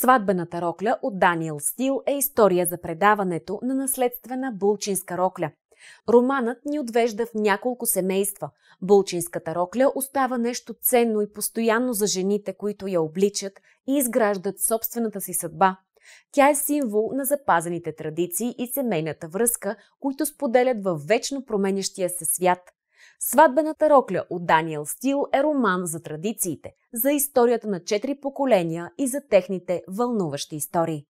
Сватбената рокля от Даниел Стил е история за предаването на наследствена булчинска рокля. Романът ни отвежда в няколко семейства. Булчинската рокля остава нещо ценно и постоянно за жените, които я обличат и изграждат собствената си съдба. Тя е символ на запазените традиции и семейната връзка, които споделят във вечно променящия се свят. Сватбената рокля от Даниел Стил е роман за традициите, за историята на четири поколения и за техните вълнуващи истории.